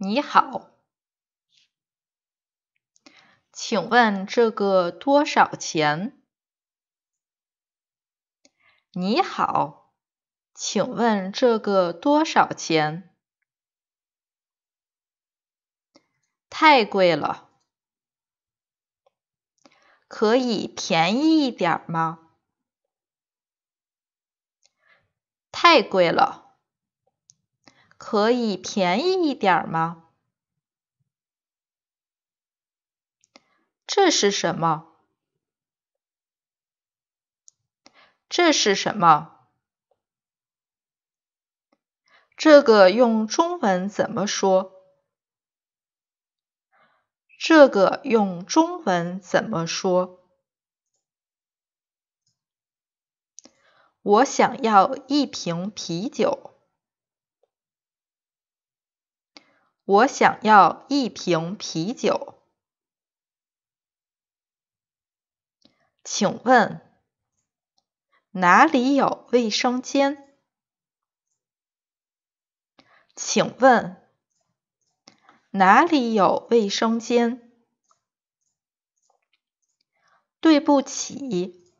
你好，请问这个多少钱？你好，请问这个多少钱？太贵了，可以便宜一点吗？太贵了。可以便宜一点吗？这是什么？这是什么？这个用中文怎么说？这个用中文怎么说？我想要一瓶啤酒。我想要一瓶啤酒。请问哪里有卫生间？请问哪里有卫生间？对不起，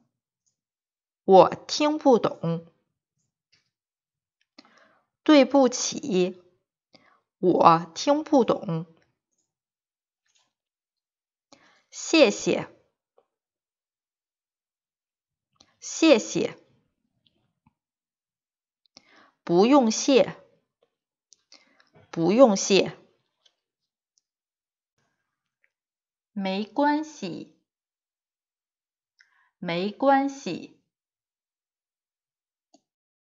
我听不懂。对不起。我听不懂。谢谢，谢谢，不用谢，不用谢，没关系，没关系。